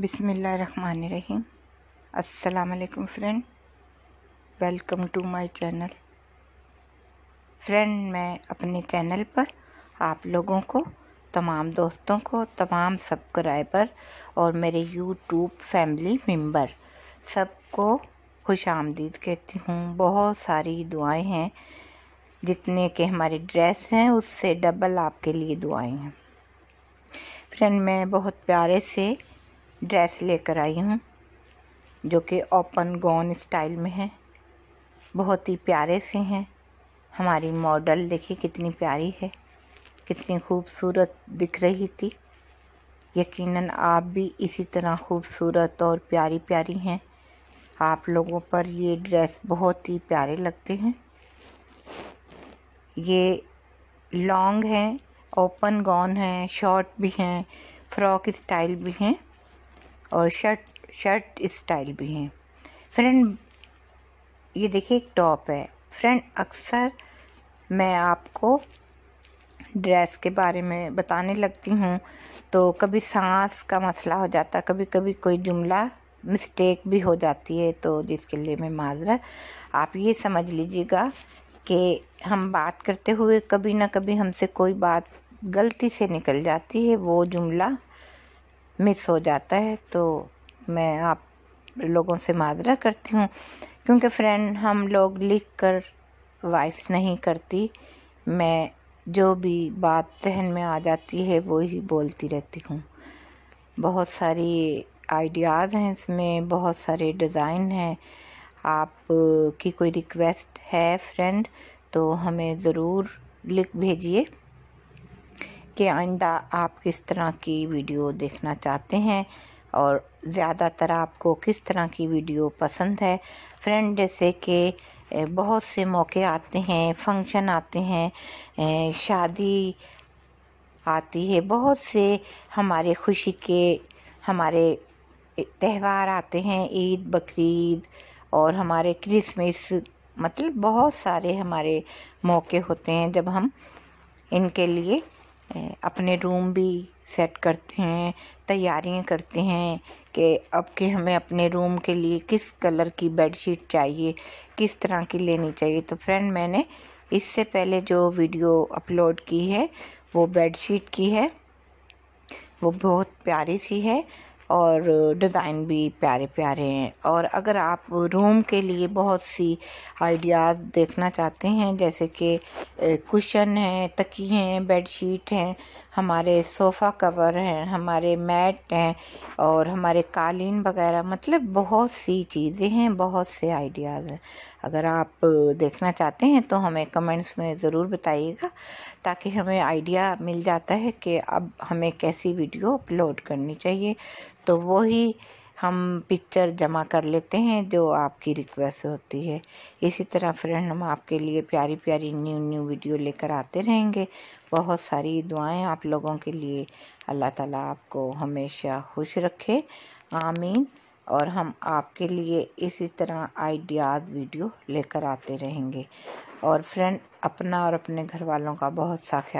बिसमीम अस्सलाम friend welcome to my channel friend मैं अपने चैनल पर आप लोगों को तमाम दोस्तों को तमाम सब्सक्राइबर और मेरे यूट्यूब फैमिली मेम्बर सबको खुश आमदीद कहती हूँ बहुत सारी दुआएं हैं जितने के हमारे ड्रेस हैं उससे डबल आपके लिए दुआएं हैं फ्रेंड मैं बहुत प्यारे से ड्रेस लेकर आई हूँ जो कि ओपन गॉन स्टाइल में है बहुत ही प्यारे से हैं हमारी मॉडल देखिए कितनी प्यारी है कितनी खूबसूरत दिख रही थी यकीनन आप भी इसी तरह खूबसूरत और प्यारी प्यारी हैं आप लोगों पर ये ड्रेस बहुत ही प्यारे लगते हैं ये लॉन्ग हैं ओपन गॉन हैं शॉर्ट भी हैं फ्रॉक स्टाइल भी हैं और शर्ट शर्ट स्टाइल भी हैं फ्रेंड ये देखिए एक टॉप है फ्रेंड अक्सर मैं आपको ड्रेस के बारे में बताने लगती हूँ तो कभी सांस का मसला हो जाता कभी कभी कोई जुमला मिस्टेक भी हो जाती है तो जिसके लिए मैं माजरा आप ये समझ लीजिएगा कि हम बात करते हुए कभी ना कभी हमसे कोई बात गलती से निकल जाती है वो जुमला मिस हो जाता है तो मैं आप लोगों से माजरा करती हूँ क्योंकि फ्रेंड हम लोग लिख कर वॉइस नहीं करती मैं जो भी बात जहन में आ जाती है वो ही बोलती रहती हूँ बहुत सारी आइडियाज़ हैं इसमें बहुत सारे डिज़ाइन हैं आप की कोई रिक्वेस्ट है फ्रेंड तो हमें ज़रूर लिख भेजिए कि आइंदा आप किस तरह की वीडियो देखना चाहते हैं और ज़्यादातर आपको किस तरह की वीडियो पसंद है फ्रेंड जैसे कि बहुत से मौके आते हैं फंक्शन आते हैं शादी आती है बहुत से हमारे खुशी के हमारे त्यौहार आते हैं ईद बकरीद और हमारे क्रिसमस मतलब बहुत सारे हमारे मौके होते हैं जब हम इनके लिए अपने रूम भी सेट करते हैं तैयारियां करते हैं कि अब के हमें अपने रूम के लिए किस कलर की बेडशीट चाहिए किस तरह की लेनी चाहिए तो फ्रेंड मैंने इससे पहले जो वीडियो अपलोड की है वो बेडशीट की है वो बहुत प्यारी सी है और डिज़ाइन भी प्यारे प्यारे हैं और अगर आप रूम के लिए बहुत सी आइडियाज़ देखना चाहते हैं जैसे कि कुशन हैं तकी हैं बेडशीट हैं हमारे सोफ़ा कवर हैं हमारे मैट हैं और हमारे कालीन वगैरह मतलब बहुत सी चीज़ें हैं बहुत से आइडियाज़ हैं अगर आप देखना चाहते हैं तो हमें कमेंट्स में ज़रूर बताइएगा ताकि हमें आइडिया मिल जाता है कि अब हमें कैसी वीडियो अपलोड करनी चाहिए तो वही हम पिक्चर जमा कर लेते हैं जो आपकी रिक्वेस्ट होती है इसी तरह फ्रेंड हम आपके लिए प्यारी प्यारी न्यू न्यू वीडियो लेकर आते रहेंगे बहुत सारी दुआएं आप लोगों के लिए अल्लाह ताला आपको हमेशा खुश रखे आमीन और हम आपके लिए इसी तरह आइडियाज़ वीडियो लेकर आते रहेंगे और फ्रेंड अपना और अपने घर वालों का बहुत सा ख्याल